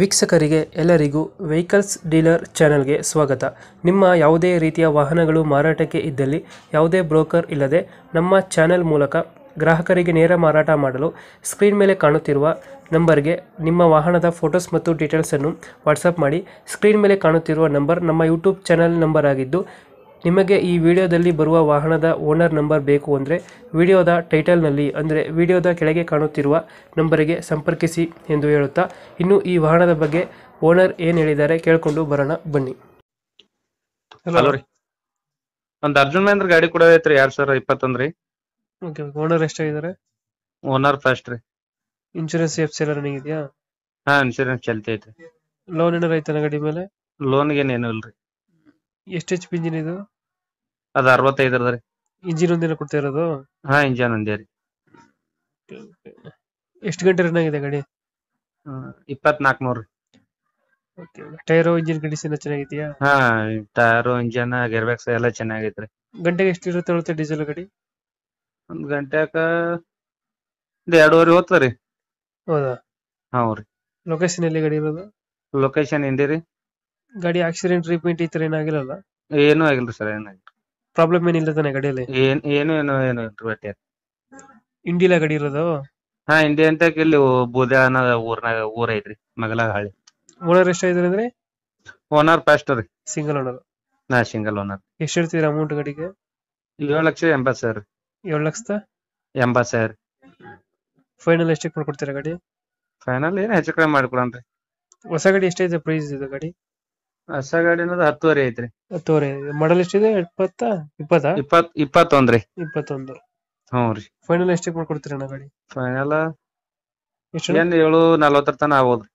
ವೀಕ್ಷಕರಿಗೆ ಎಲ್ಲರಿಗೂ vehicles dealer ಚಾನೆಲ್ಗೆ ಸ್ವಾಗತ ನಿಮ್ಮ ಯಾವುದೇ ರೀತಿಯ ವಾಹನಗಳು ಮಾರಾಟಕ್ಕೆ ಇದ್ದಲ್ಲಿ ಯಾವುದೇ ಬ್ರೋಕರ್ ಇಲ್ಲದೆ ನಮ್ಮ ಚಾನೆಲ್ ಮೂಲಕ ಗ್ರಾಹಕರಿಗೆ ನೇರ ಮಾರಾಟ ಮಾಡಲು ಸ್ಕ್ರೀನ್ ಮೇಲೆ ಕಾಣುತ್ತಿರುವ ನಂಬರ್ಗೆ ನಿಮ್ಮ ವಾಹನದ ಫೋಟೋಸ್ ಮತ್ತು ಡೀಟೇಲ್ಸನ್ನು ವಾಟ್ಸಪ್ ಮಾಡಿ ಸ್ಕ್ರೀನ್ ಮೇಲೆ ಕಾಣುತ್ತಿರುವ ನಂಬರ್ ನಮ್ಮ ಯೂಟ್ಯೂಬ್ ಚಾನೆಲ್ ನಂಬರ್ ಆಗಿದ್ದು ನಿಮಗೆ ಈ ವಿಡಿಯೋದಲ್ಲಿ ಬರುವ ವಾಹನದ ಓನರ್ ನಂಬರ್ ಬೇಕು ಅಂದರೆ ವಿಡಿಯೋದ ಟೈಟಲ್ನಲ್ಲಿ ಅಂದರೆ ವಿಡಿಯೋದ ಕೆಳಗೆ ಕಾಣುತ್ತಿರುವ ನಂಬರಿಗೆ ಸಂಪರ್ಕಿಸಿ ಎಂದು ಹೇಳುತ್ತಾ ಇನ್ನು ಈ ವಾಹನದ ಬಗ್ಗೆ ಓನರ್ ಏನು ಹೇಳಿದ್ದಾರೆ ಕೇಳಿಕೊಂಡು ಬರೋಣ ಬನ್ನಿ ಹಲೋ ರೀ ಒಂದು ಅರ್ಜುನ್ ಮಹೇಂದ್ರ ಗಾಡಿ ಕೂಡ ಐತ್ರಿ ಎರಡ್ ಸಾವಿರ ಇಪ್ಪತ್ತೊಂದ್ರಿ ಓಕೆ ಓನರ್ ಎಷ್ಟಾಗಿದ್ದಾರೆ ಓನರ್ ಫಸ್ಟ್ ರೀ ಇನ್ಶೂರೆನ್ಸ್ ಎಫ್ ಸಿ ಎಲ್ಲ ಇದೆಯಾ ಹಾ ಇನ್ಶೂರೆನ್ಸ್ ಚಲ್ತಿ ಐತ್ರಿ ಲೋನ್ ಏನಾರ ಐತನ ಗಾಡಿ ಮೇಲೆ ಲೋನ್ ಏನೇನು ಏನು ಇಲ್ರಿ ಎಷ್ಟ್ ಎಚ್ ಪಿ ಇಂಜಿನ್ ಇದು ಅದ ಅರವತ್ತೈದರದ ರೀ ಇಂಜಿನ್ ಒಂದಿನ ಕೊಡ್ತಿರೋದು ಇರೋದು ಹಾ ಇಂಜನ್ ಒಂದೇ ರೀ ಎಷ್ಟು ಗಂಟೆ ರನ್ ಆಗಿದೆ ಗಾಡಿ ಇಪ್ಪತ್ನಾಲ್ಕು ನೂರು ಟೈರು ಇಂಜಿನ್ ಕಂಡೀಷನ್ ಚೆನ್ನಾಗಿದೆಯಾ ಹಾ ಟೈರು ಇಂಜನ್ ಗೇರ್ ಬ್ಯಾಗ್ಸ್ ಎಲ್ಲ ಚೆನ್ನಾಗೈತ್ರಿ ಗಂಟೆಗೆ ಎಷ್ಟು ಇರುತ್ತೆ ಹೇಳುತ್ತೆ ಡೀಸೆಲ್ ಗಾಡಿ ಒಂದ್ ಗಂಟ್ಯಾಕ ಒಂದ್ ಎರಡೂವರೆ ಹೋಗ್ತದ ರೀ ಹೌದಾ ಹ್ಞೂ ರೀ ಲೊಕೇಶನ್ ಎಲ್ಲಿ ಗಾಡಿ ಇರೋದು ಲೊಕೇಶನ್ ಇಂಡಿ ರೀ ಗಾಡಿ ಆಕ್ಸಿಡೆಂಟ್ ರೀಪೇಂಟ್ ಇತ್ತು ತರ ಏನಾಗಿರಲ್ಲ ಏನು ಆಗಿಲ್ಲ ಸರ್ ಏನಾಗಿಲ್ಲ ಪ್ರಾಬ್ಲಮ್ ಏನಿಲ್ಲ ತಾನೆ ಗಾಡಿಯಲ್ಲಿ ಏನ್ ಏನು ಏನು ಏನು ಇಲ್ರಿ ಬಟ್ಟೆ ಗಾಡಿ ಇರೋದು ಹಾ ಇಂಡಿಯಾ ಅಂತ ಇಲ್ಲಿ ಬೂದ್ಯಾನ ಊರ್ನಾಗ ಊರ್ ಐತ್ರಿ ಮಗಲಾಗ ಹಳ್ಳಿ ಓನರ್ ಎಷ್ಟು ಇದ್ರಿ ಅಂದ್ರೆ ಓನರ್ ಫಾಸ್ಟ್ ರೀ ಸಿಂಗಲ್ ಓನರ್ ನಾ ಸಿಂಗಲ್ ಓನರ್ ಎಷ್ಟು ಹೇಳ್ತೀರಾ ಅಮೌಂಟ್ ಗಾಡಿಗೆ ಏಳು ಲಕ್ಷ ಎಂಬತ್ತು ಸಾವಿರ ಏಳು ಲಕ್ಷದ ಎಂಬತ್ತು ಸಾವಿರ ಫೈನಲ್ ಎಷ್ಟಕ್ಕೆ ಮಾಡ್ಕೊಡ್ತೀರಾ ಗಾಡಿ ಫೈನಲ್ ಏನು ಹೆಚ್ಚು ಕಡಿಮೆ ಮಾಡ್ಕೊಡೋಣ ರೀ ಹೊಸ ಗಾಡಿ ಎಷ್ಟೈತೆ ಪ್ರೈಸ್ ಇದೆ ಗಾಡಿ ಹೊಸ ಗಾಡಿನದು ಹತ್ತುವರೆ ಐತ್ರಿ ಹತ್ತುವರೆ ಮಾಡಲ್ ಎಷ್ಟಿದೆ ಇಪ್ಪತ್ತ ಇಪ್ಪತ್ತ ಇಪ್ಪತ್ ಇಪ್ಪತ್ತೊಂದ್ರಿ ಇಪ್ಪತ್ತೊಂದು ಹ್ಞೂ ಫೈನಲ್ ಎಷ್ಟಕ್ಕೆ ಮಾಡ್ಕೊಡ್ತೀರಿ ಅಣ್ಣ ಗಾಡಿ ಫೈನಲ್ ಎಷ್ಟು ಏಳು ನಲ್ವತ್ತರ ತನ ಆಗ್ಬೋದ್ರಿ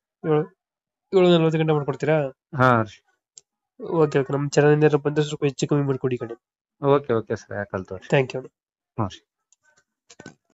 ಏಳು ಏಳು ನಲ್ವತ್ತು ಗಂಟೆ ಮಾಡ್ಕೊಡ್ತೀರಾ ಹಾ ರೀ ಓಕೆ ಓಕೆ ನಮ್ಮ ಚಾನಲ್ ಬಂದ್ರೆ ಸ್ವಲ್ಪ ಹೆಚ್ಚು ಕಮ್ಮಿ ಮಾಡ್ಕೊಡಿ ಕಡೆ ಓಕೆ ಓಕೆ ಸರ್ ಯಾಕಲ್ ತೋರಿ ಥ್ಯಾಂಕ್ ಯು ಹಾ ರೀ